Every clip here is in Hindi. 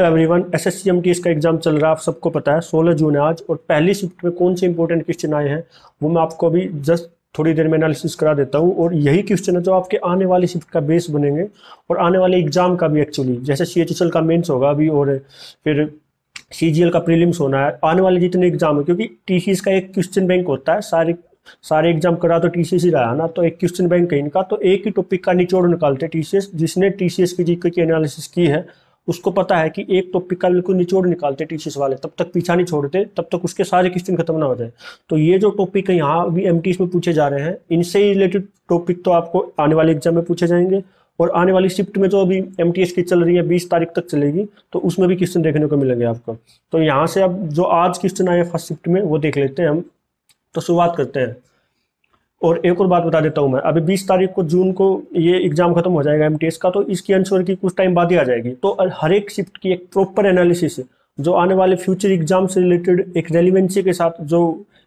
हेलो एवरीवन एसएससीएमटी इसका एग्जाम चल रहा है आप सबको पता है 16 जून है आज और पहली शिफ्ट में कौन से इंपॉर्टेंट क्वेश्चन आए हैं वो मैं आपको अभी जस्ट थोड़ी देर में एनालिसिस करा देता हूँ और यही क्वेश्चन है जो आपके आने वाली शिफ्ट का बेस बनेंगे और आने वाले एग्जाम का भी एक्चुअली जैसे सी का मेन्स होगा अभी और फिर सी का प्रीलिम्स होना है आने वाले जितने एग्जाम है क्योंकि टी का एक क्वेश्चन बैंक होता है सारे सारे एग्जाम करा तो टीसीएस ही रहा ना तो एक क्वेश्चन बैंक है इनका तो एक ही टॉपिक का निचोड़ निकालते टीसीएस जिसने टीसीएस की जी की एनालिसिस की है उसको पता है कि एक टॉपिक का बिल्कुल निचोड़ निकालते टीसीस वाले तब तक पीछा नहीं छोड़ते तब तक उसके सारे क्वेश्चन खत्म ना हो जाए तो ये जो टॉपिक है यहाँ भी एम में पूछे जा रहे हैं इनसे ही रिलेटेड टॉपिक तो आपको आने वाले एग्जाम में पूछे जाएंगे और आने वाली शिफ्ट में जो तो अभी एम की चल रही है बीस तारीख तक चलेगी तो उसमें भी क्वेश्चन देखने को मिलेंगे आपको तो यहाँ से अब जो आज क्वेश्चन आए फर्स्ट शिफ्ट में वो देख लेते हैं हम तो शुरुआत करते हैं और एक और बात बता देता हूँ मैं अभी 20 तारीख को जून को ये एग्जाम खत्म हो जाएगा एम का तो इसकी आंसर की कुछ टाइम बाद ही आ जाएगी तो हर एक शिफ्ट की एक प्रॉपर एनालिसिस जो आने वाले फ्यूचर एग्जाम से रिलेटेड एक रेलिवेंसी के साथ जो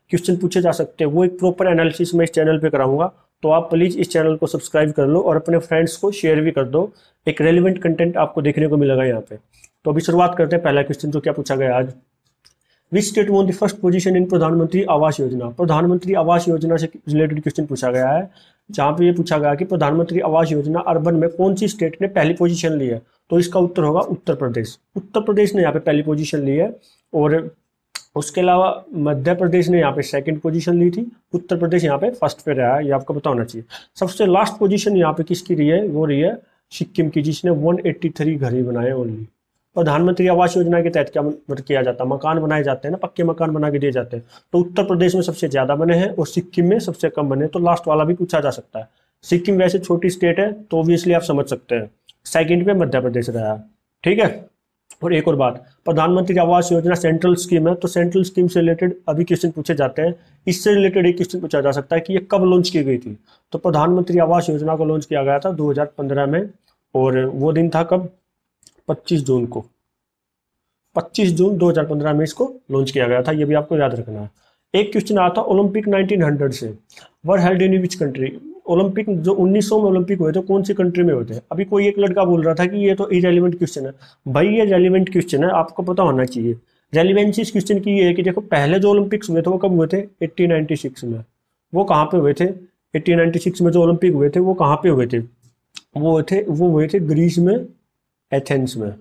क्वेश्चन पूछे जा सकते हैं वो एक प्रॉपर एनालिसिस मैं इस चैनल पर कराऊंगा तो आप प्लीज़ इस चैनल को सब्सक्राइब कर लो और अपने फ्रेंड्स को शेयर भी कर दो एक रेलिवेंट कंटेंट आपको देखने को मिलेगा यहाँ पे तो अभी शुरुआत करते हैं पहला क्वेश्चन जो क्या पूछा गया आज which state won the first position in प्रधानमंत्री आवास योजना प्रधानमंत्री आवास योजना से रिलेटेड क्वेश्चन पूछा गया है जहाँ पे ये पूछा गया कि प्रधानमंत्री आवास योजना अर्बन में कौन सी स्टेट ने पहली पोजीशन ली है तो इसका उत्तर होगा उत्तर प्रदेश उत्तर प्रदेश ने यहाँ पे पहली पोजीशन ली है और उसके अलावा मध्य प्रदेश ने यहाँ पे सेकंड पोजीशन ली थी उत्तर प्रदेश यहाँ पे फर्स्ट पे रहा है ये आपको पता होना चाहिए सबसे लास्ट पोजीशन यहाँ पे किसकी रही है वो रही है सिक्किम की जिसने 183 घर ही बनाए ओनली प्रधानमंत्री आवास योजना के तहत क्या मतलब किया जाता है मकान बनाए जाते हैं ना पक्के मकान बना के दिए जाते हैं तो उत्तर प्रदेश में सबसे ज्यादा बने हैं और सिक्किम में सबसे कम बने तो लास्ट वाला भी पूछा जा सकता है सिक्किम वैसे छोटी स्टेट है तो ऑब्वियसली आप समझ सकते हैं सेकेंड में मध्य प्रदेश रहा ठीक है और एक और बात प्रधानमंत्री आवास योजना सेंट्रल स्कीम है तो सेंट्रल स्कीम से रिलेटेड अभी क्वेश्चन पूछे जाते हैं इससे रिलेटेड एक क्वेश्चन पूछा जा सकता है कि ये कब लॉन्च की गई थी तो प्रधानमंत्री आवास योजना को लॉन्च किया गया था 2015 में और वो दिन था कब 25 जून को 25 जून 2015 में इसको लॉन्च किया गया था ये भी आपको याद रखना है एक क्वेश्चन आया था ओलंपिक 1900 से were held in which country Olympic जो 1900 में ओलंपिक हुए थे कौन सी कंट्री में होते हैं अभी कोई एक लड़का बोल रहा था कि ये तो इरेलीवेंट क्वेश्चन है भाई ये रेलिवेंट क्वेश्चन है आपको पता होना चाहिए रेलिवेंसी इस क्वेश्चन की ये है कि देखो पहले जो ओलंपिक्स हुए थे वो कब हुए थे 1896 में वो कहाँ पे हुए थे 1896 में जो ओलंपिक हुए थे वो कहाँ पे हुए थे वो थे वो हुए थे ग्रीस में एथेंस में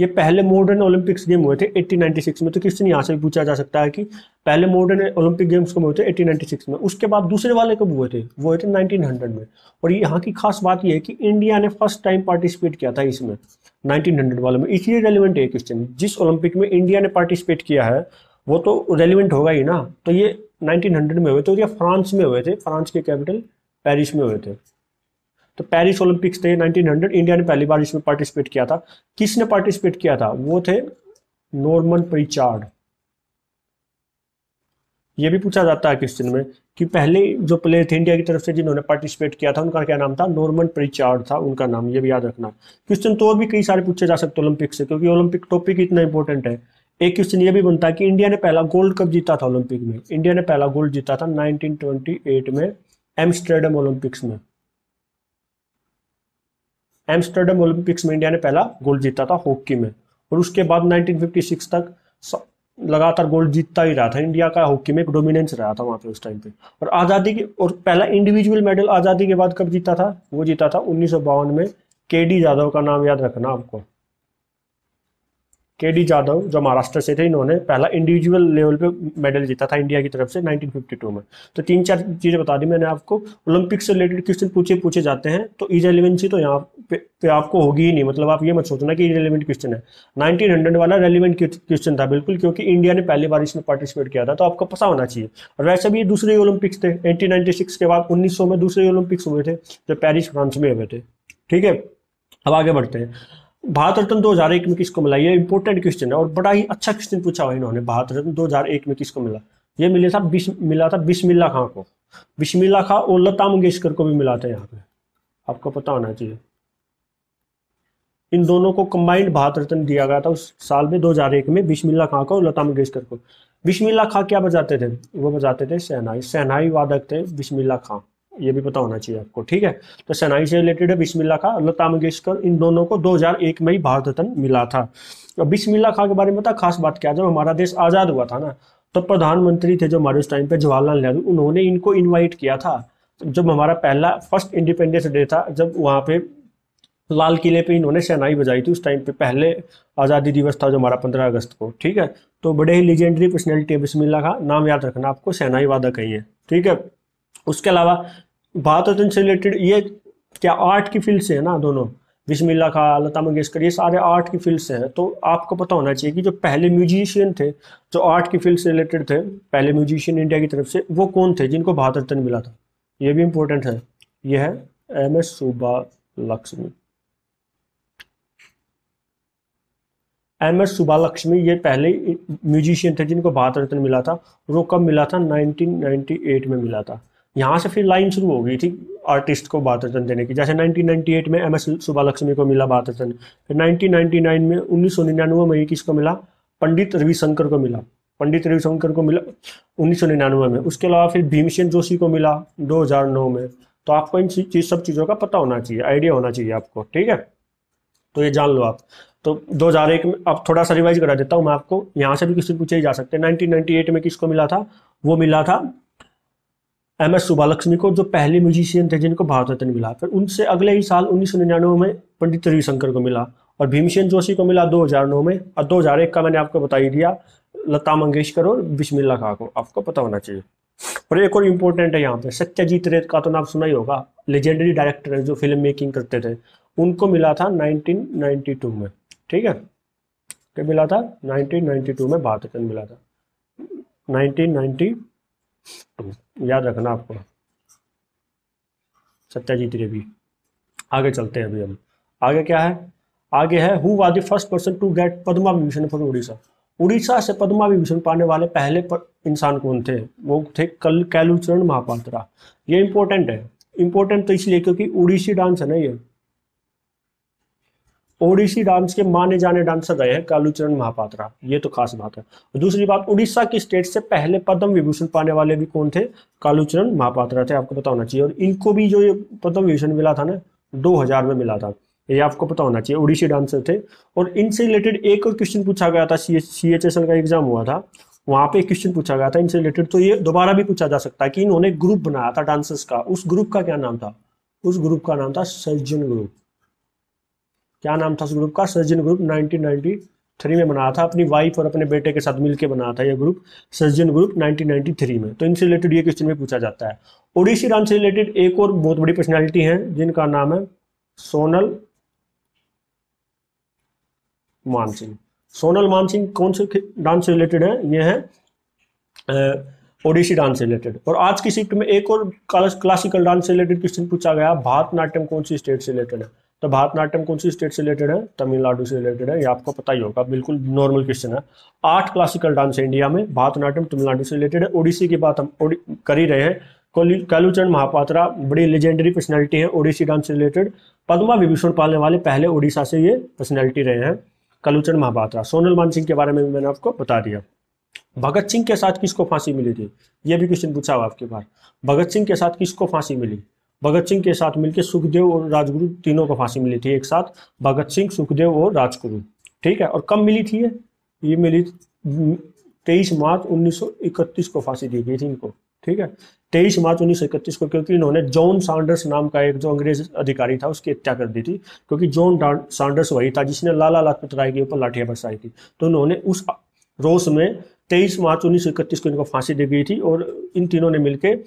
ये पहले मॉडर्न ओलंपिक्स गेम हुए थे 1896 में तो क्वेश्चन यहाँ से भी पूछा जा सकता है कि पहले मॉडर्न ओलंपिक गेम्स कब हुए थे 1896 में उसके बाद दूसरे वाले कब हुए थे वो हुए थे 1900 में और यहाँ की खास बात यह है कि इंडिया ने फर्स्ट टाइम पार्टिसिपेट किया था इसमें 1900 वाले में इसलिए रेलिवेंट है क्वेश्चन जिस ओलंपिक में इंडिया ने पार्टिसिपेट किया है वो तो रेलिवेंट होगा ही ना तो ये नाइनटीन में हुए थे और ये फ्रांस में हुए थे फ्रांस के कैपिटल पेरिस में हुए थे तो पेरिस ओलंपिक्स थे 1900 इंडिया ने पहली बार इसमें पार्टिसिपेट किया था किसने पार्टिसिपेट किया था वो थे नॉर्मन परिचार्ड ये भी पूछा जाता है क्वेश्चन में कि पहले जो प्लेयर थे इंडिया की तरफ से जिन्होंने पार्टिसिपेट किया था उनका क्या नाम था नॉर्मन परिचार्ड था उनका नाम ये भी याद रखना क्वेश्चन तो और भी कई सारे पूछे जा सकते ओलंपिक से क्योंकि ओलंपिक टॉपिक इतना इंपॉर्टेंट है एक क्वेश्चन ये भी बनता है कि इंडिया ने पहला गोल्ड कप जीता था ओलंपिक में इंडिया ने पहला गोल्ड जीता था 1928 में एम्स्टर्डम ओलंपिक्स में एम्स्टर्डम ओलंपिक्स में इंडिया ने पहला गोल्ड जीता था हॉकी में और उसके बाद 1956 तक लगातार गोल्ड जीतता ही रहा था इंडिया का हॉकी में एक डोमिनेंस रहा था वहाँ पे उस टाइम पे और आज़ादी के और पहला इंडिविजुअल मेडल आज़ादी के बाद कब जीता था वो जीता था उन्नीस में के डी यादव का नाम याद रखना आपको के डी जाधव जो महाराष्ट्र से थे इन्होंने पहला इंडिविजुअल लेवल पे मेडल जीता था इंडिया की तरफ से 1952 में तो तीन चार चीज़ें बता दी मैंने आपको ओलंपिक से रिलेटेड क्वेश्चन पूछे पूछे जाते हैं तो इज e रेलिवेंसी तो यहाँ पे, पे आपको होगी ही नहीं मतलब आप ये मत सोचना कि रेलिवेंट क्वेश्चन है नाइनटीन वाला रेलिवेंट क्वेश्चन था बिल्कुल क्योंकि इंडिया ने पहली बार इसमें पार्टिसिपेट किया था तो आपको पता होना चाहिए और वैसे भी दूसरे ओलंपिक्स थे एटीन के बाद उन्नीस में दूसरे ओलंपिक्स हुए थे जो पेरिस फ्रांस में हुए थे ठीक है अब आगे बढ़ते हैं भारत रत्न 2001 में किसको मिला ये इंपॉर्टेंट क्वेश्चन है और बड़ा ही अच्छा क्वेश्चन पूछा हुआ इन्होंने भारत रत्न 2001 में किसको मिला ये मिला था बिश मिला था बिस्मिल्ला खां को बिस्मिल्ला खां और लता मंगेशकर को भी मिला था यहाँ पे आपको पता होना चाहिए इन दोनों को कंबाइंड भारत रत्न दिया गया था उस साल में 2001 में बिस्मिल्ला खां को और लता मंगेशकर को बिस्मिल्ला खां क्या बजाते थे वो बजाते थे सहनाई सहनाई वादक थे बिस्मिल्ला खां ये भी पता होना चाहिए आपको ठीक है तो सेनाई से रिलेटेड है बिस्मिल्ला खा लता मंगेशकर इन दोनों को 2001 में ही भारत रत्न मिला था तो बिस्मिल्ला खां के बारे में बता खास बात क्या जब हमारा देश आज़ाद हुआ था ना तो प्रधानमंत्री थे जो हमारे उस टाइम पे जवाहरलाल नेहरू उन्होंने इनको इन्वाइट किया था जब हमारा पहला फर्स्ट इंडिपेंडेंस डे था जब वहाँ पे लाल किले पे इन्होंने सेनाई बजाई थी उस टाइम पे पहले आज़ादी दिवस था जो हमारा पंद्रह अगस्त को ठीक है तो बड़े ही लीजेंडरी पर्सनैलिटी है बिस्मिल्ला खां नाम याद रखना आपको सेनाई वादा कही है ठीक है उसके अलावा बात रत्न से रिलेटेड ये क्या आर्ट की फील्ड से है ना दोनों बिस्मिल्ला खा लता मंगेशकर ये सारे आर्ट की फील्ड से हैं तो आपको पता होना चाहिए कि जो पहले म्यूजिशियन थे जो आर्ट की फील्ड से रिलेटेड थे पहले म्यूजिशियन इंडिया की तरफ से वो कौन थे जिनको भारत रत्न मिला था ये भी इम्पोर्टेंट है ये है एम एस सुबा लक्ष्मी एम एस सुबा लक्ष्मी ये पहले म्यूजिशियन थे जिनको भारत रत्न मिला था वो कब मिला था नाइनटीन में मिला था यहाँ से फिर लाइन शुरू होगी ठीक आर्टिस्ट को बात रतन देने की जैसे 1998 में एम एस सुबा लक्ष्मी को मिला बात रतन फिर 1999 में उन्नीस सौ निन्यानवे में किसको मिला पंडित रविशंकर को मिला पंडित रविशंकर को मिला उन्नीस सौ निन्यानवे में उसके अलावा फिर भीमसेन जोशी को मिला 2009 में तो आपको इन चीज सब चीज़ों का पता होना चाहिए आइडिया होना चाहिए आपको ठीक है तो ये जान लो आप तो 2001 में अब थोड़ा सा रिवाइज करा देता हूँ मैं आपको यहाँ से भी क्वेश्चन पूछे ही जा सकते हैं 1998 में किसको मिला था वो मिला था एम एस सुबालक्ष्मी को जो पहले म्यूजिशियन थे जिनको भारत रत्न मिला फिर उनसे अगले ही साल उन्नीस में पंडित रविशंकर को मिला और भीमसेन जोशी को मिला 2009 में और 2001 का मैंने आपको बता ही दिया लता मंगेशकर और बिस्मिल्ला खा को आपको पता होना चाहिए और एक और इम्पोर्टेंट है यहाँ पे सत्यजीत रेत का तो नाम सुना ही होगा लेजेंडरी डायरेक्टर है जो फिल्म मेकिंग करते थे उनको मिला था 1992 में ठीक है क्या मिला था 1992 में भारत रत्न मिला था 1992 याद रखना आपको सत्याजीत रेवी आगे चलते हैं अभी हम आगे क्या है आगे है who was the first person to get Padma Vibhushan for Orissa Orissa से पद्मा विभूषण पाने वाले पहले इंसान कौन थे वो थे कल कैलूचरण महापात्रा ये इंपॉर्टेंट है इंपॉर्टेंट तो इसलिए क्योंकि उड़ीसी डांस है ना ये ओडिसी डांस के माने जाने डांसर रहे हैं कालूचरण महापात्रा ये तो खास बात है दूसरी बात उड़ीसा की स्टेट से पहले पद्म विभूषण पाने वाले भी कौन थे कालूचरण महापात्रा थे आपको पता होना चाहिए और इनको भी जो ये पद्म विभूषण मिला था ना 2000 में मिला था ये आपको पता होना चाहिए उड़ीसी डांसर थे और इनसे रिलेटेड एक और क्वेश्चन पूछा गया था सी एच एस एल का एग्जाम हुआ था वहाँ पे क्वेश्चन पूछा गया था इनसे रिलेटेड तो ये दोबारा भी पूछा जा सकता है कि इन्होंने ग्रुप बनाया था डांसर्स का उस ग्रुप का क्या नाम था उस ग्रुप का नाम था सर्जन ग्रुप क्या नाम था उस ग्रुप का सर्जन ग्रुप 1993 में बनाया था अपनी वाइफ और अपने बेटे के साथ मिलकर बनाया था यह ग्रुप सर्जन ग्रुप 1993 में तो इनसे रिलेटेड ये क्वेश्चन में पूछा जाता है ओडिसी राम से रिलेटेड एक और बहुत बड़ी पर्सनैलिटी है जिनका नाम है सोनल मानसिंह सोनल मानसिंह कौन से डांस से रिलेटेड है ये है ओडिशी डांस से रिलेटेड और आज की शिफ्ट में एक और क्लासिकल डांस से रिलेटेड क्वेश्चन पूछा गया भारतनाट्यम कौन सी स्टेट से रिलेटेड है तो भारतनाट्यम कौन सी स्टेट से रिलेटेड है तमिलनाडु से रिलेटेड है ये आपको पता ही होगा बिल्कुल नॉर्मल क्वेश्चन है आठ क्लासिकल डांस है इंडिया में भारतनाट्यम तमिलनाडु से रिलेटेड है ओडिसी की बात हम कर ही रहे हैं कालूचंद महापात्रा बड़ी लेजेंडरी पर्सनैलिटी है ओडिसी डांस से रिलेटेड पद्मा विभूषण पालने वाले पहले ओडिशा से ये पर्सनैलिटी रहे हैं कालूचंद महापात्रा सोनल मान सिंह के बारे में भी मैंने आपको बता दिया भगत सिंह के साथ किसको फांसी मिली थी यह भी क्वेश्चन पूछा हुआ आपके बार भगत सिंह के साथ किसको फांसी मिली भगत सिंह के साथ मिलकर सुखदेव और राजगुरु तीनों को फांसी मिली थी एक साथ भगत सिंह सुखदेव और राजगुरु ठीक है और कब मिली थी ये ये मिली तेईस मार्च 1931 को फांसी दी गई थी इनको ठीक है तेईस मार्च 1931 को क्योंकि इन्होंने जॉन सांडर्स नाम का एक जो अंग्रेज अधिकारी था उसकी हत्या कर दी थी क्योंकि जॉन सांडर्स वही था जिसने लाला लाजपत राय के ऊपर लाठियां बरसाई थी तो उन्होंने उस रोष में तेईस मार्च 1931 को इनको फांसी दी गई थी और इन तीनों ने मिलकर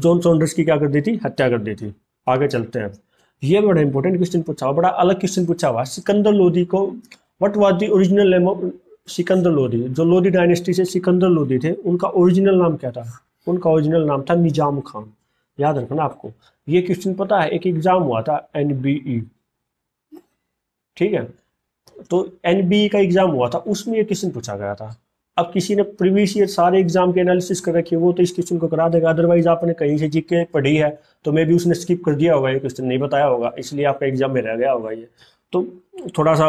जॉन सॉन्डर्स की क्या कर दी थी हत्या कर दी थी आगे चलते हैं ये बड़ा इंपॉर्टेंट क्वेश्चन पूछा हुआ बड़ा अलग क्वेश्चन पूछा हुआ सिकंदर लोधी को what was the original name of Sikandar Lodi जो लोधी डायनेस्टी से सिकंदर लोधी थे उनका ओरिजिनल नाम क्या था उनका ओरिजिनल नाम था निजाम खान याद रखना आपको ये क्वेश्चन पता है एक एग्जाम हुआ था एन e। ठीक है तो एन e का एग्जाम हुआ था उसमें ये क्वेश्चन पूछा गया था अब किसी ने प्रीवियस ईयर सारे एग्जाम के एनालिसिस कर रखे वो तो इस क्वेश्चन को करा देगा अदरवाइज आपने कहीं से जीके पढ़ी है तो मे भी उसने स्किप कर दिया होगा ये क्वेश्चन नहीं बताया होगा इसलिए आपका एग्जाम में रह गया होगा ये तो थोड़ा सा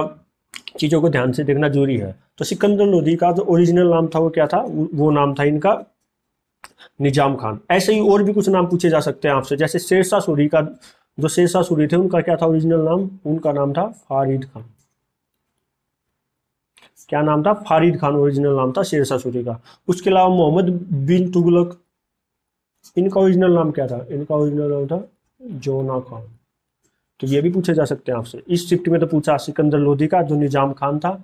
चीज़ों को ध्यान से देखना जरूरी है तो सिकंदर लोधी का जो ओरिजिनल नाम था वो क्या था वो नाम था इनका निजाम खान ऐसे ही और भी कुछ नाम पूछे जा सकते हैं आपसे जैसे शेरशाह सूरी का जो शेरशाह सूरी थे उनका क्या था ओरिजिनल नाम उनका नाम था फारिद खान क्या नाम था फारिद खान ओरिजिनल नाम था शेरशाह सूरी का उसके अलावा मोहम्मद बिन तुगलक इनका ओरिजिनल नाम क्या था इनका ओरिजिनल नाम था जोना खान तो ये भी पूछे जा सकते हैं आपसे इस शिफ्ट में तो पूछा सिकंदर लोधी का जो निजाम खान था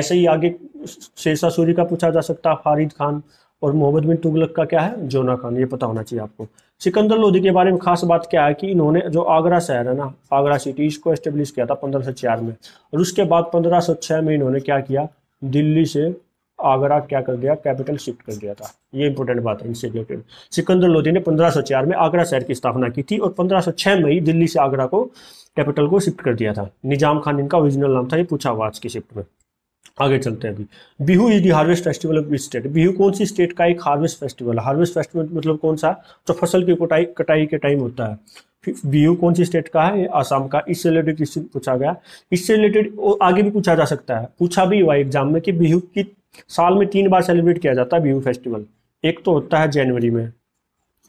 ऐसे ही आगे शेरशाह सूरी का पूछा जा सकता फारिद खान और मोहम्मद बिन तुगलक का क्या है जोना खान ये पता होना चाहिए आपको सिकंदर लोधी के बारे में खास बात क्या है कि इन्होंने जो आगरा शहर है ना आगरा सिटी इसको एस्टेब्लिश किया था पंद्रह में और उसके बाद पंद्रह में इन्होंने क्या किया दिल्ली से आगरा क्या कर दिया कैपिटल शिफ्ट कर दिया था ये इंपॉर्टेंट बात है इनसे रिलेटेड सिकंदर लोधी ने 1504 में आगरा शहर की स्थापना की थी और 1506 में ही दिल्ली से आगरा को कैपिटल को शिफ्ट कर दिया था निजाम खान इनका ओरिजिनल नाम था ये पूछा हुआ आज के शिफ्ट में आगे चलते हैं अभी Bihu is the harvest festival of state Bihu कौन सी स्टेट का एक हार्वेस्ट फेस्टिवल हार्वेस्ट फेस्टिवल मतलब कौन सा जो तो फसल की कटाई कटाई के टाइम होता है बीयू कौन सी स्टेट का है ये आसाम का इससे रिलेटेड क्वेश्चन पूछा गया इससे रिलेटेड आगे भी पूछा जा सकता है पूछा भी हुआ एग्जाम में कि बिहू की साल में तीन बार सेलिब्रेट किया जाता है बीहू फेस्टिवल एक तो होता है जनवरी में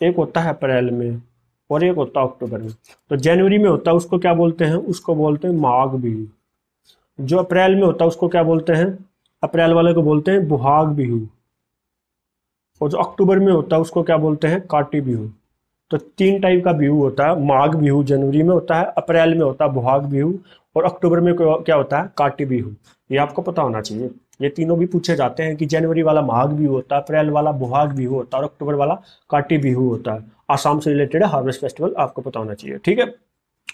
एक होता है अप्रैल में और एक होता है अक्टूबर में तो जनवरी में होता है उसको क्या बोलते हैं उसको बोलते हैं माघ बिहू जो अप्रैल में होता है उसको क्या बोलते हैं अप्रैल वाले को बोलते हैं बुहाग बिहू और जो अक्टूबर में होता है उसको क्या बोलते हैं काटी बिहू तो तीन टाइप का बिहू होता है माघ बिहू जनवरी में होता है अप्रैल में होता है बुहाग बिहू और अक्टूबर में क्या होता है काटी बिहू ये आपको पता होना चाहिए ये तीनों भी पूछे जाते हैं कि जनवरी वाला माघ बिहू होता है अप्रैल वाला बुहाग बिहू होता है और अक्टूबर वाला काटी बिहू होता है आसाम से रिलेटेड हार्वेस्ट फेस्टिवल आपको पता होना चाहिए ठीक है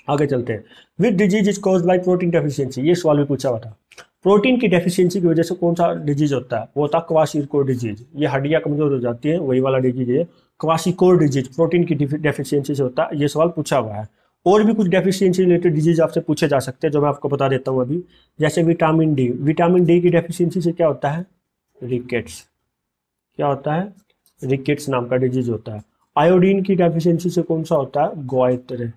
आगे चलते हैं which disease is cause by protein deficiency ये सवाल भी पूछा हुआ था प्रोटीन की डेफिशिएंसी की वजह से कौन सा डिजीज होता है वो होता है को डिजीज ये हड्डियां कमजोर हो जाती है वही वाला डिजीज है क्वासिकोर डिजीज प्रोटीन की डेफिशियंसी से होता है ये सवाल पूछा हुआ है और भी कुछ डेफिशियंसी रिलेटेड डिजीज आपसे पूछे जा सकते हैं जो मैं आपको बता देता हूँ अभी जैसे विटामिन डी विटामिन डी की डेफिशियंसी से क्या होता है रिकेट्स क्या होता है रिकेट्स नाम का डिजीज होता है आयोडीन की डेफिशियंसी से कौन सा होता है गोयत्र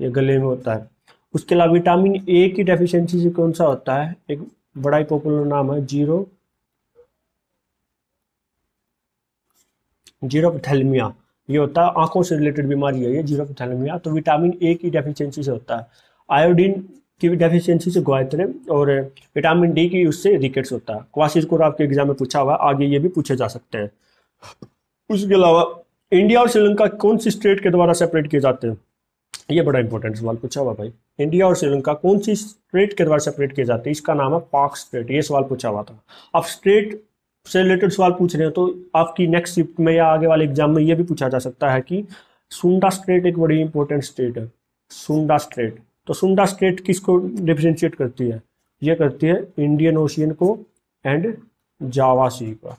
ये गले में होता है उसके अलावा विटामिन ए की डेफिशियंसी से कौन सा होता है एक बड़ा ही पॉपुलर नाम है जीरो जीरोपथैलमिया ये होता है आंखों से रिलेटेड बीमारी है ये जीरोपथैलमिया तो विटामिन ए की डेफिशिएंसी से होता है आयोडीन की डेफिशिएंसी से गोयत्रे और विटामिन डी की उससे रिकेट्स होता है क्वासिस को आपके एग्जाम में पूछा हुआ आगे ये भी पूछे जा सकते हैं उसके अलावा इंडिया और श्रीलंका कौन सी स्टेट के द्वारा सेपरेट किए जाते हैं ये बड़ा इंपॉर्टेंट सवाल पूछा हुआ भाई इंडिया और श्रीलंका कौन सी स्टेट के द्वारा सेपरेट किए जाते हैं इसका नाम है पाक स्टेट ये सवाल पूछा हुआ था अब स्टेट से रिलेटेड सवाल पूछ रहे हो तो आपकी नेक्स्ट शिफ्ट में या आगे वाले एग्जाम में ये भी पूछा जा सकता है कि सुंडा स्ट्रेट एक बड़ी इंपॉर्टेंट स्टेट है सुंडा स्ट्रेट तो सुंडा स्ट्रेट किसको डिफ्रेंशिएट करती है ये करती है इंडियन ओशियन को एंड जावा सी का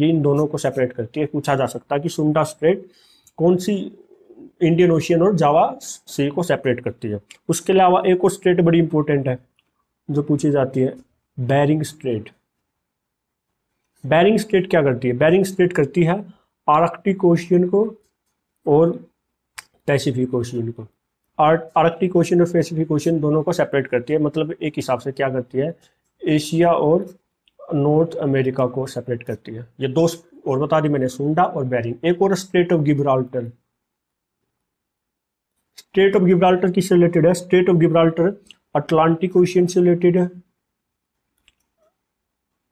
ये इन दोनों को सेपरेट करती है पूछा जा सकता है कि सुंडा स्ट्रेट कौन सी इंडियन ओशियन और जावा सी को सेपरेट करती है उसके अलावा एक और स्ट्रेट बड़ी इंपॉर्टेंट है जो पूछी जाती है बैरिंग स्ट्रेट बैरिंग स्टेट क्या करती है बैरिंग स्टेट करती है आर्कटिक ओशियन को और पैसिफिक ओशियन को आर्कटिक ओशियन और पैसिफिक ओशियन दोनों को सेपरेट करती है मतलब एक हिसाब से क्या करती है एशिया और नॉर्थ अमेरिका को सेपरेट करती है ये दो और बता दी मैंने सुंडा और बैरिंग एक और strait of Gibraltar strait of Gibraltar किससे रिलेटेड है strait of Gibraltar Atlantic ocean से रिलेटेड है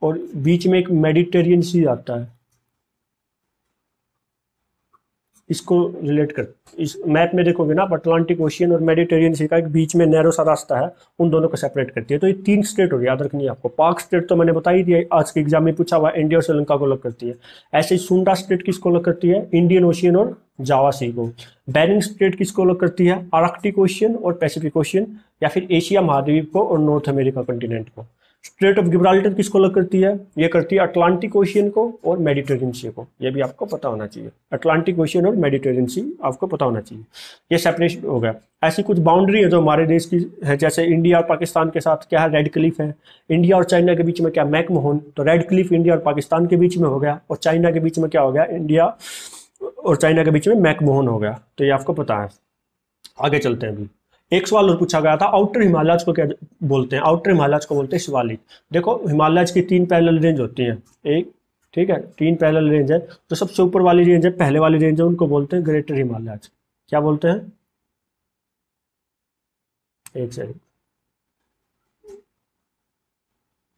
और बीच में एक मेडिटेरियन सी आता है इसको रिलेट कर इस मैप में देखोगे ना आप अटलांटिक ओशियन और मेडिटेरियन सी का एक बीच में नैरो सा रास्ता है उन दोनों को सेपरेट करती है तो ये तीन स्टेट हो गया याद रखनी है आपको पाक स्टेट तो मैंने बताई दिया आज के एग्जाम में पूछा हुआ इंडिया और श्रीलंका को अलग करती है ऐसे ही सुंडा स्टेट किसको अलग करती है इंडियन ओशियन और जावा सी को बैरिंग स्टेट किसको अलग करती है आर्कटिक ओशियन और पैसिफिक ओशियन या फिर एशिया महाद्वीप को और नॉर्थ अमेरिका कंटिनेंट को स्ट्रेट ऑफ गिब्राल्टर किसको अलग करती है ये करती है अटलांटिक ओशियन को और मेडिटेरियन सी को ये भी आपको पता होना चाहिए अटलांटिक ओशियन और मेडिटेरियन सी आपको पता होना चाहिए ये सेपरेशन हो गया ऐसी कुछ बाउंड्री है जो हमारे देश की है जैसे इंडिया और पाकिस्तान के साथ क्या है रेड क्लिफ है इंडिया और चाइना के बीच में क्या मैकमोहन तो रेड क्लिफ इंडिया और पाकिस्तान के बीच में हो गया और चाइना के बीच में क्या हो गया इंडिया और चाइना के बीच में मैकमोहन हो गया तो ये आपको पता है आगे चलते हैं अभी एक सवाल और पूछा गया था आउटर हिमालयाज को क्या बोलते हैं आउटर हिमालयाज को बोलते हैं शिवालिक देखो हिमालयाज की तीन पैरल रेंज होती हैं एक ठीक है तीन पैरल रेंज है तो सबसे ऊपर वाली रेंज है पहले वाली रेंज है उनको बोलते हैं ग्रेटर हिमालयाज क्या बोलते हैं एक सेकेंड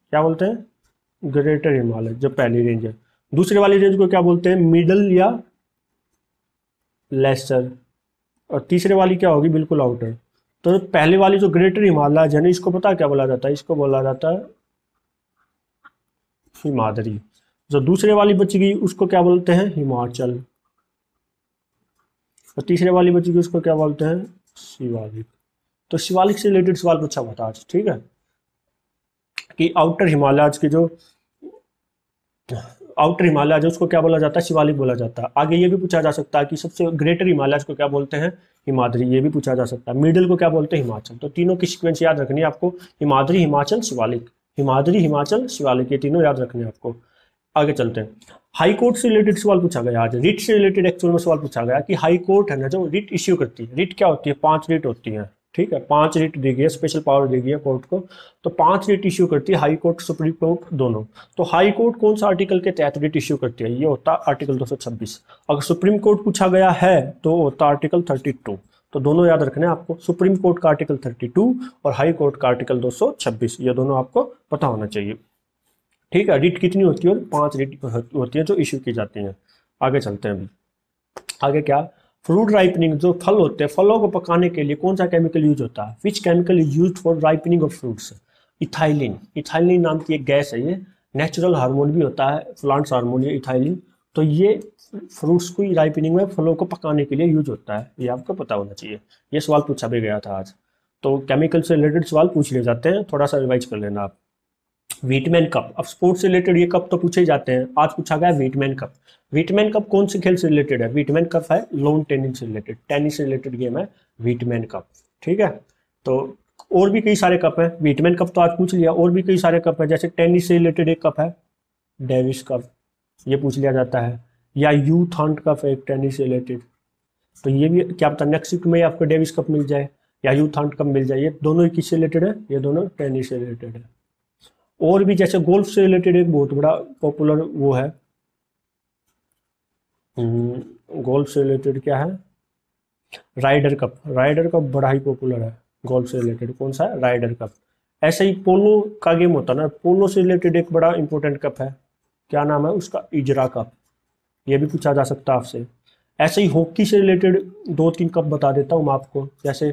क्या बोलते हैं ग्रेटर हिमालय जो पहली रेंज है दूसरे वाली रेंज को क्या बोलते हैं मिडल या लेस्टर और तीसरे वाली क्या होगी बिल्कुल आउटर तो पहले वाली जो ग्रेटर हिमालय है ना इसको पता क्या बोला जाता है इसको बोला जाता है हिमादरी जो दूसरे वाली बची गई उसको क्या बोलते हैं हिमाचल और तीसरे वाली बची गई उसको क्या बोलते हैं शिवालिक तो शिवालिक से रिलेटेड सवाल पूछा हुआ था आज ठीक है कि आउटर हिमालय के जो आउटर हिमालय जो उसको क्या बोला जाता है शिवालिक बोला जाता है आगे ये भी पूछा जा सकता है कि सबसे ग्रेटर हिमालय को क्या बोलते हैं हिमाद्री ये भी पूछा जा सकता है मिडिल को क्या बोलते हैं हिमाचल तो तीनों की सिक्वेंस याद रखनी है आपको हिमाद्री हिमाचल शिवालिक हिमाद्री हिमाचल शिवालिक ये तीनों याद रखने आपको आगे चलते हैं हाई कोर्ट से रिलेटेड सवाल पूछा गया आज रिट से रिलेटेड एक्चुअल में सवाल पूछा गया कि हाई कोर्ट है ना जो रिट इश्यू करती है रिट क्या होती है पांच रिट होती है ठीक है पांच रिट दी गई है स्पेशल पावर दी गई है कोर्ट को तो पांच रिट इश्यू करती है हाई कोर्ट सुप्रीम कोर्ट दोनों तो हाई कोर्ट कौन सा आर्टिकल के तहत रिट इश्यू करती है ये होता है आर्टिकल 226 अगर सुप्रीम कोर्ट पूछा गया है तो होता आर्टिकल 32 तो दोनों याद रखना है आपको सुप्रीम कोर्ट का आर्टिकल टू और हाई कोर्ट का आर्टिकल छब्बीस ये दोनों आपको पता होना चाहिए ठीक है रिट कितनी होती है पांच रिट होती है जो इश्यू की जाती है आगे चलते हैं अभी आगे क्या फ्रूट राइपनिंग जो फल होते हैं फलों को पकाने के लिए कौन सा केमिकल यूज होता है which chemical is use for ripening of fruits ethylene ethylene नाम की एक गैस है ये नेचुरल हार्मोन भी होता है प्लांट्स हार्मोन या इथाइलिन तो ये फ्रूट्स की राइपनिंग में फलों को पकाने के लिए यूज होता है ये आपको पता होना चाहिए ये सवाल पूछा भी गया था आज तो केमिकल से रिलेटेड सवाल पूछ ले जाते हैं थोड़ा सा रिवाइज कर लेना आप वीटमैन कप अब स्पोर्ट्स रिलेटेड ये कप तो पूछे जाते हैं आज पूछा गया वीटमैन कप वीटमैन कप कौन से खेल से रिलेटेड है वीटमैन कप है लोन टेनिस से रिलेटेड टेनिस से रिलेटेड गेम है वीटमैन कप ठीक है तो और भी कई सारे कप हैं वीटमैन कप तो आज पूछ लिया और भी कई सारे कप हैं जैसे टेनिस से रिलेटेड एक कप है डेविस कप ये पूछ लिया जाता है या यूथ थॉन्ट कप है टेनिस से रिलेटेड तो ये भी क्या पता नेक्स्ट वीक में आपको डेविस कप मिल जाए या यूथ थॉन्ट कप मिल जाए ये दोनों ही किससे रिलेटेड है ये दोनों टेनिस से रिलेटेड है और भी जैसे गोल्फ से रिलेटेड एक बहुत बड़ा पॉपुलर वो है हम्म, गोल्फ से रिलेटेड क्या है राइडर कप राइडर कप बड़ा ही पॉपुलर है गोल्फ से रिलेटेड कौन सा है राइडर कप ऐसे ही पोलो का गेम होता है ना पोलो से रिलेटेड एक बड़ा इंपॉर्टेंट कप है क्या नाम है उसका इजरा कप ये भी पूछा जा सकता है आपसे ऐसे ही हॉकी से रिलेटेड दो तीन कप बता देता हूँ मैं आपको जैसे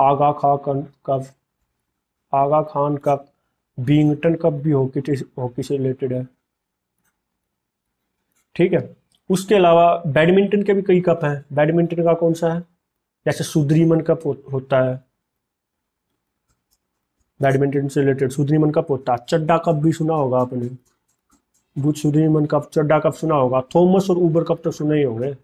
Aga Khan cup Aga Khan cup Beighton cup भी हॉकी हॉकी से रिलेटेड है ठीक है उसके अलावा बैडमिंटन के भी कई कप हैं बैडमिंटन का कौन सा है जैसे सुद्रीमन कप हो, होता है बैडमिंटन से रिलेटेड सुद्रीमन कप होता है चड्डा कप भी सुना होगा आपने बुध सुद्रीमन कप चड्डा कप सुना होगा थॉमस और ऊबर कप तो सुने ही होंगे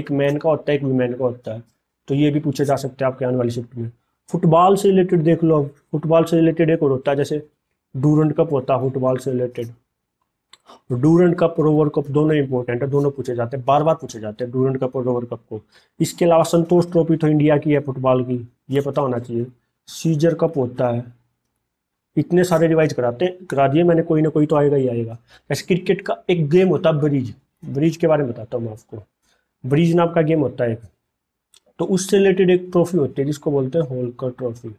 एक मैन का होता है एक वीमैन का होता है तो ये भी पूछे जा सकते हैं आपके आने वाली शिफ्ट में फुटबॉल से रिलेटेड देख लो फुटबॉल से रिलेटेड एक और होता है जैसे डूरेंट कप होता है फुटबॉल से related Durand cup Rover cup दोनों इंपॉर्टेंट है दोनों पूछे जाते हैं बार बार पूछे जाते हैं डूरेंट कप और रोवर कप को इसके अलावा संतोष ट्रॉफी तो इंडिया की है फुटबॉल की ये पता होना चाहिए सीजर कप होता है इतने सारे रिवाइज कराते करा दिए मैंने कोई ना कोई तो आएगा ही आएगा ऐसे क्रिकेट का एक गेम होता है ब्रिज ब्रिज के बारे में बताता हूँ मैं आपको ब्रिज नाम का गेम होता है एक तो उससे रिलेटेड एक ट्रॉफी होती है जिसको बोलते हैं होलकर ट्रॉफी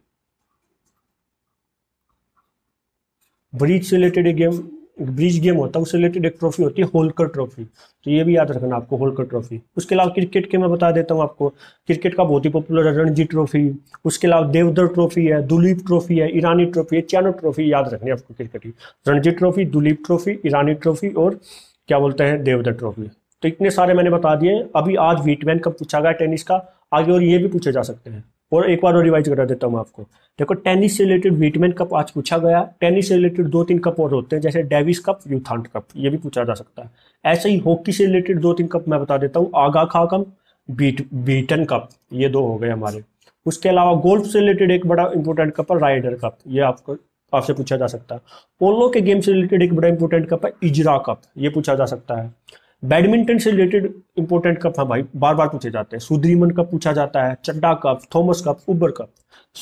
ब्रिज से रिलेटेड एक गेम ब्रिज गेम होता है उससे रिलेटेड एक ट्रॉफी होती है होलकर ट्रॉफी तो ये भी याद रखना आपको होलकर ट्रॉफी उसके अलावा क्रिकेट के मैं बता देता हूँ आपको क्रिकेट का बहुत ही पॉपुलर है रणजी ट्रॉफी उसके अलावा देवधर ट्रॉफी है दुलीप ट्रॉफी है ईरानी ट्रॉफी है चैनो ट्रॉफी याद रखनी है आपको क्रिकेट की Ranji trophy Duleep trophy Irani trophy और क्या बोलते हैं देवधर ट्रॉफी तो इतने सारे मैंने बता दिए अभी आज वीटमैन का पूछा गया टेनिस का आगे और ये भी पूछे जा सकते हैं और एक बार और रिवाइज करा देता हूँ आपको देखो टेनिस से रिलेटेड वीटमैन कप आज पूछा गया टेनिस से रिलेटेड दो तीन कप और होते हैं जैसे डेविस कप यूथांट कप ये भी पूछा जा सकता है ऐसे ही हॉकी से रिलेटेड दो तीन कप मैं बता देता हूँ आगा खा कम बीट बीटन कप ये दो हो गए हमारे उसके अलावा गोल्फ से रिलेटेड एक बड़ा इंपॉर्टेंट कप है राइडर कप ये आपको आपसे पूछा जा सकता है पोलो के गेम से रिलेटेड एक बड़ा इंपॉर्टेंट कप है इजरा कप ये पूछा जा सकता है बैडमिंटन से रिलेटेड इंपॉर्टेंट कप है भाई बार बार पूछे जाते हैं सुद्रीमन कप पूछा जाता है Chadha cup Thomas cup Uber cup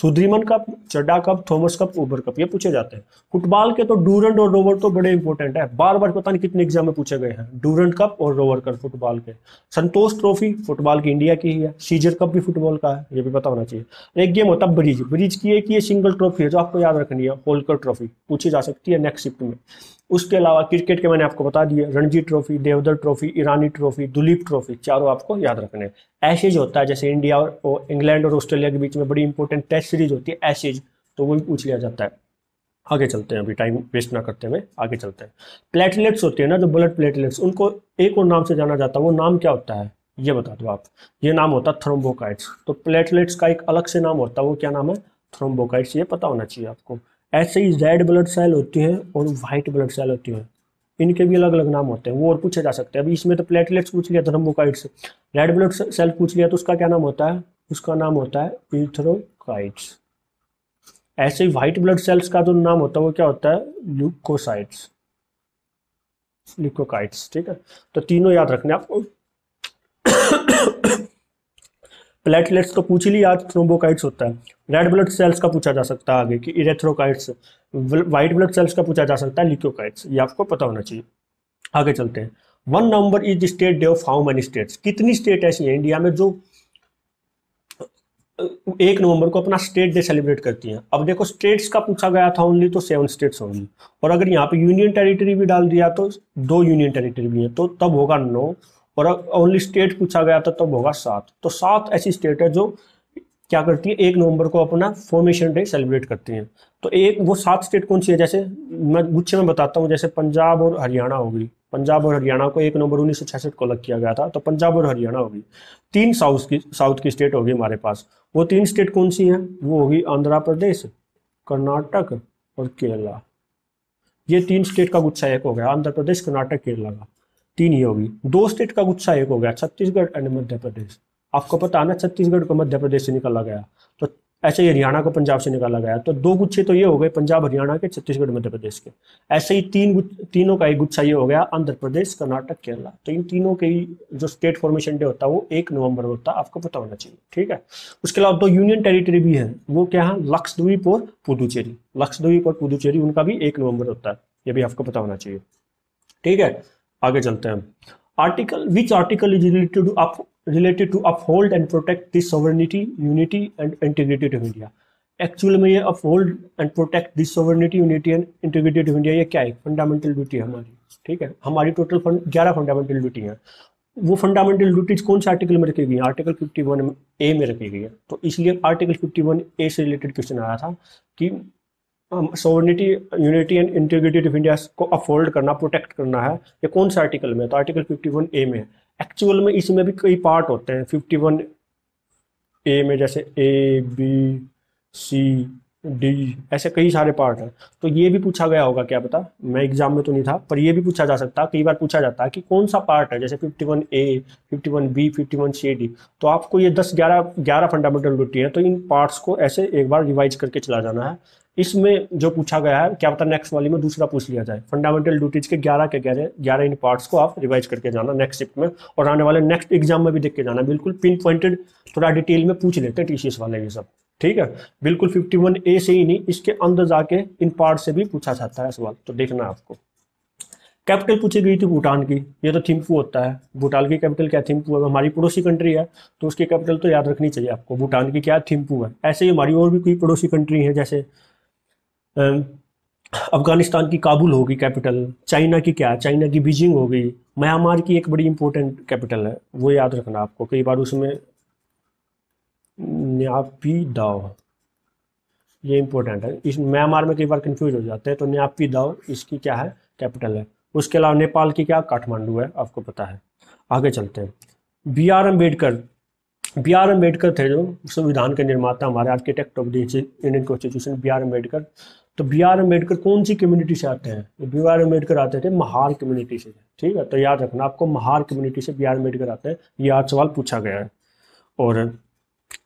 Sudirman cup Chadha cup Thomas cup Uber cup ये पूछे जाते हैं फुटबॉल के तो डूरंट और रोवर तो बड़े इंपॉर्टेंट है बार बार पता नहीं कितने एग्जाम में पूछे गए हैं डूरंट कप और रोवर कप फुटबॉल के संतोष ट्रॉफी फुटबॉल की इंडिया की ही है सीजर कप भी फुटबॉल का है ये भी पता होना चाहिए एक गेम होता है ब्रिज ब्रिज की एक ये सिंगल ट्रॉफी है जो आपको याद रखनी है होलकर ट्रॉफी पूछी जा सकती है नेक्स्ट शिफ्ट में उसके अलावा क्रिकेट के मैंने आपको बता दिया Ranji trophy Deodhar trophy Irani trophy Duleep trophy चारों आपको याद रखने एशेज होता है जैसे इंडिया और इंग्लैंड और ऑस्ट्रेलिया के बीच में बड़ी इंपॉर्टेंट टेस्ट सीरीज होती है एशेज तो वो भी पूछ लिया जाता है आगे चलते हैं अभी टाइम वेस्ट ना करते हुए आगे चलते हैं प्लेटलेट्स होते हैं ना जो ब्लड प्लेटलेट्स उनको एक और नाम से जाना जाता है वो नाम क्या होता है ये बता दो आप ये नाम होता है थ्रोम्बोकाइट्स तो प्लेटलेट्स का एक अलग से नाम होता है वो क्या नाम है थ्रोम्बोकाइट्स ये पता होना चाहिए आपको ऐसे ही रेड ब्लड सेल होती है और व्हाइट ब्लड सेल होती है इनके भी अलग अलग नाम होते हैं वो और पूछे जा सकते हैं अभी इसमें तो प्लेटलेट्स पूछ लिया थ्रम्बोकाइट्स रेड ब्लड सेल पूछ लिया तो उसका क्या नाम होता है उसका नाम होता है इथ्रोकाइट्स ऐसे ही व्हाइट ब्लड सेल्स का जो नाम होता है वो क्या होता है ल्यूकोसाइट्स ल्यूकोकाइट्स ठीक है तो तीनों याद रखने आपको प्लेटलेट्स तो पूछ लिया थ्रोम्बोकाइट्स होता है रेड ब्लड सेल्स का पूछा जा सकता है आगे कि इरेथ्रोकाइट्स व्हाइट ब्लड सेल्स का पूछा जा सकता है लिक्योकाइट्स ये आपको पता होना चाहिए आगे चलते हैं one number is state day of how many states कितनी स्टेट ऐसी है इंडिया में जो एक नवंबर को अपना स्टेट डे सेलिब्रेट करती हैं अब देखो स्टेट्स का पूछा गया था ओनली तो सेवन स्टेट्स होंगी और अगर यहाँ पे यूनियन टेरिटरी भी डाल दिया तो दो यूनियन टेरिटरी भी है तो तब होगा नौ और ओनली स्टेट पूछा गया था तब तो होगा सात तो सात ऐसी स्टेट है जो क्या करती है एक नवंबर को अपना फॉर्मेशन डे सेलिब्रेट करती हैं तो एक वो सात स्टेट कौन सी है जैसे मैं गुच्छे में बताता हूँ जैसे पंजाब और हरियाणा होगी पंजाब और हरियाणा को एक नवंबर उन्नीस को अलग किया गया था तो पंजाब और हरियाणा होगी तीन साउथ की साउथ की स्टेट होगी हमारे पास वो तीन स्टेट कौन सी हैं वो होगी आंध्र प्रदेश कर्नाटक और केरला ये तीन स्टेट का गुच्छा एक हो गया आंध्र प्रदेश कर्नाटक केरला का तीन ही होगी दो स्टेट का गुच्छा एक हो गया छत्तीसगढ़ एंड मध्य प्रदेश आपको पता ना छत्तीसगढ़ को मध्य प्रदेश से निकाला गया तो ऐसे ही हरियाणा को पंजाब से निकाला गया तो दो गुच्छे तो ये हो गए पंजाब हरियाणा के छत्तीसगढ़ मध्य प्रदेश के ऐसे ही तीन तीनों का एक गुच्छा ये हो गया आंध्र प्रदेश कर्नाटक केरला तो इन तीनों के जो स्टेट फॉर्मेशन डे होता है वो एक नवंबर होता है आपको पता होना चाहिए ठीक है उसके अलावा दो यूनियन टेरिटरी भी है वो क्या है लक्षद्वीप और पुदुचेरी लक्षद्वीप और पुदुचेरी उनका भी एक नवंबर होता है ये भी आपको पता होना चाहिए ठीक है आगे चलते हैं article which article is related to up related to uphold and protect this sovereignty unity and integrity of India actual में ये uphold and protect this sovereignty unity and integrity of India ये क्या है फंडामेंटल ड्यूटी है हमारी ठीक है हमारी टोटल फंड ग्यारह फंडामेंटल ड्यूटी है वो फंडामेंटल ड्यूटीज कौन से आर्टिकल में रखी गई है आर्टिकल 51 ए में रखी गई है तो इसलिए आर्टिकल 51 ए से रिलेटेड क्वेश्चन आ रहा था कि sovereignty unity and integrity of India को अफोल्ड करना प्रोटेक्ट करना है ये कौन सा आर्टिकल में तो आर्टिकल वन ए में है एक्चुअल तो में इसमें भी कई पार्ट होते हैं वन ए में जैसे ए बी सी डी ऐसे कई सारे पार्ट हैं तो ये भी पूछा गया होगा क्या पता मैं एग्जाम में तो नहीं था पर ये भी पूछा जा सकता कई बार पूछा जाता है कि कौन सा पार्ट है जैसे 51 ए 51 बी 51 सी डी तो आपको ये 10 11 11 फंडामेंटल रूटी है तो इन पार्ट्स को ऐसे एक बार रिवाइज करके चला जाना है इसमें जो पूछा गया है क्या पता नेक्स्ट वाली में दूसरा पूछ लिया जाए फंडामेंटल ड्यूटीज के ग्यारह के ग्यारह ग्यारह इन पार्ट्स को आप रिवाइज करके जाना नेक्स्ट शिफ्ट में और आने वाले नेक्स्ट एग्जाम में भी देख के जाना बिल्कुल पिन पॉइंटेड थोड़ा डिटेल में पूछ लेते हैं टीसीएस वाले ये सब ठीक है बिल्कुल फिफ्टी वन ए से ही नहीं इसके अंदर जाके इन पार्ट से भी पूछा जाता है सवाल तो देखना आपको कैपिटल पूछी गई थी भूटान की ये तो थिम्पू होता है भूटान की कैपिटल क्या थिम्पू है हमारी पड़ोसी कंट्री है तो उसकी कैपिटल तो याद रखनी चाहिए आपको भूटान की क्या थिम्पू है ऐसे ही हमारी और भी कोई पड़ोसी कंट्री है जैसे अफ़गानिस्तान की काबुल होगी कैपिटल चाइना की क्या चाइना की बीजिंग हो गई म्यांमार की एक बड़ी इंपॉर्टेंट कैपिटल है वो याद रखना आपको कई बार उसमें न्यापी दाव ये इंपॉर्टेंट है इस म्यांमार में कई बार कंफ्यूज हो जाते हैं तो न्यापी दाव इसकी क्या है कैपिटल है उसके अलावा नेपाल की क्या काठमांडू है आपको पता है आगे चलते हैं B R Ambedkar B R Ambedkar थे जो संविधान के निर्माता हमारे architect of the Indian constitution B R Ambedkar तो बी आर अम्बेडकर कौन सी कम्युनिटी से आते हैं बी आर अम्बेडकर आते थे महार कम्युनिटी से ठीक है तो याद रखना आपको महार कम्युनिटी से बी आर अम्बेडकर आते हैं ये आज सवाल पूछा गया है और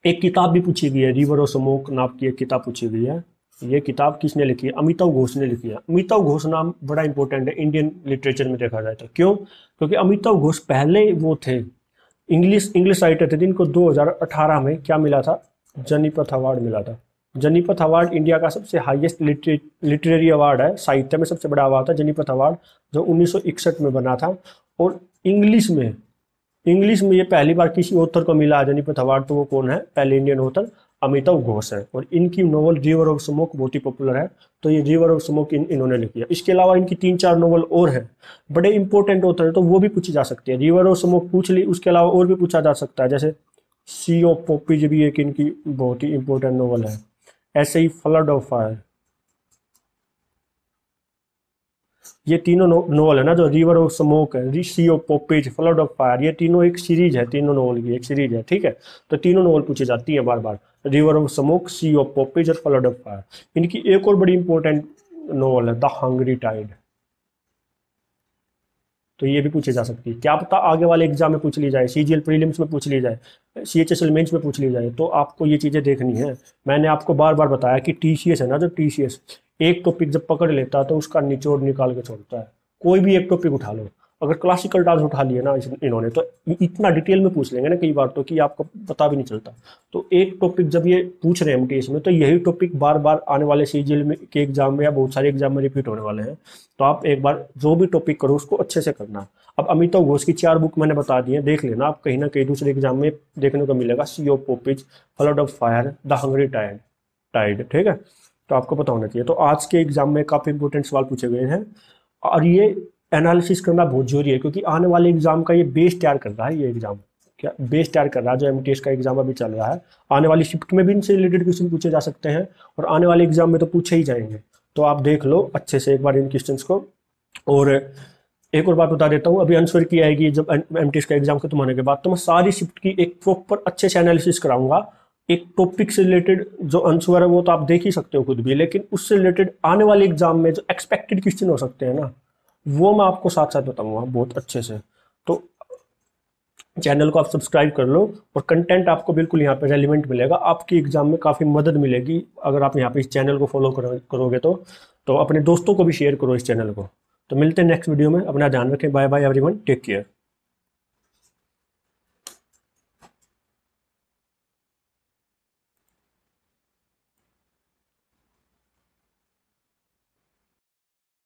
एक किताब भी पूछी गई है रिवर और समोक नाम की एक किताब पूछी गई है ये किताब किसने लिखी है अमिताभ घोष ने लिखी है अमिताभ घोष नाम बड़ा इंपॉर्टेंट है इंडियन लिटरेचर में देखा जाए तो क्यों क्योंकि अमिताभ घोष पहले वो थे इंग्लिश इंग्लिश राइटर थे जिनको अठारह में क्या मिला था जनीपथ अवार्ड मिला था जनीपथ अवार्ड इंडिया का सबसे हाईएस्ट लिटरेरी अवार्ड है साहित्य में सबसे बड़ा अवार्ड था जनीपथ अवार्ड जो 1961 में बना था और इंग्लिश में इंग्लिश में ये पहली बार किसी ऑथर को मिला है जनीपथ अवार्ड तो वो कौन है पहले इंडियन ऑथर अमिताभ घोष है और इनकी नॉवल रिवर ऑफ स्मोक बहुत ही पॉपुलर है तो ये रिवर ऑफ स्मोक इन, इन्होंने लिखी है इसके अलावा इनकी तीन चार नॉवल और हैं बड़े इंपॉर्टेंट ऑथर है तो वो भी पूछी जा सकती है रिवर ऑफ स्मोक पूछ ली उसके अलावा और भी पूछा जा सकता है जैसे सी ऑफ पोपीज भी एक इनकी बहुत ही इंपॉर्टेंट नॉवल है ऐसे ही फ्लड ऑफ फायर ये तीनों नोवल है ना जो रिवर ऑफ स्मोक है sea of poppies flood of fire ये तीनों एक सीरीज है तीनों नोवल की एक सीरीज है ठीक है तो तीनों नोवल पूछी जाती है बार बार river of smoke sea of poppies और फ्लड ऑफ फायर इनकी एक और बड़ी इंपॉर्टेंट नोवल है द हंगरी टाइड तो ये भी पूछी जा सकती है क्या पता आगे वाले एग्जाम में पूछ ली जाए सी जी प्रीलिम्स में पूछ ली जाए C H S L mains में पूछ ली जाए तो आपको ये चीज़ें देखनी है मैंने आपको बार बार बताया कि टी सी एस है ना जो टी सी एस एक टॉपिक जब पकड़ लेता है तो उसका निचोड़ निकाल के छोड़ता है कोई भी एक टॉपिक उठा लो अगर क्लासिकल डांस उठा लिए ना इन्होंने तो इतना डिटेल में पूछ लेंगे ना कई बार तो कि आपको पता भी नहीं चलता तो एक टॉपिक जब ये पूछ रहे हैं एम में तो यही टॉपिक बार बार आने वाले सी में के एग्जाम में या बहुत सारे एग्जाम में रिपीट होने वाले हैं तो आप एक बार जो भी टॉपिक करो उसको अच्छे से करना अब अमिताभ घोष की चार बुक मैंने बता दी है देख लेना आप कहीं ना कहीं दूसरे एग्जाम में देखने को मिलेगा sea of poppies flood of fire the hungry tide tide ठीक है तो आपको पता होना चाहिए तो आज के एग्जाम में काफ़ी इंपोर्टेंट सवाल पूछे गए हैं और ये एनालिसिस करना बहुत जरूरी है क्योंकि आने वाले एग्जाम का ये बेस तैयार कर रहा है ये एग्जाम क्या बेस तैयार कर रहा है जो एम का एग्जाम अभी चल रहा है आने वाली शिफ्ट में भी इनसे रिलेटेड क्वेश्चन पूछे जा सकते हैं और आने वाले एग्जाम में तो पूछे ही जाएंगे तो आप देख लो अच्छे से एक बार इन क्वेश्चन को और एक और बात बता देता हूँ अभी आंसर की आएगी जब एम का एग्जाम खत्म होने के बाद तो मैं सारी शिफ्ट की एक प्रॉपर अच्छे से एनालिसिस कराऊंगा एक टॉपिक से रिलेटेड जो आंसर है वो तो आप देख ही सकते हो खुद भी लेकिन उससे रिलेटेड आने वाले एग्जाम में जो एक्सपेक्टेड क्वेश्चन हो सकते हैं ना वो मैं आपको साथ साथ बताऊंगा बहुत अच्छे से तो चैनल को आप सब्सक्राइब कर लो और कंटेंट आपको बिल्कुल यहाँ पे रेलिवेंट मिलेगा आपकी एग्ज़ाम में काफ़ी मदद मिलेगी अगर आप यहाँ पे इस चैनल को फॉलो करो, करोगे तो तो अपने दोस्तों को भी शेयर करो इस चैनल को तो मिलते हैं नेक्स्ट वीडियो में अपना ध्यान रखें bye bye everyone take care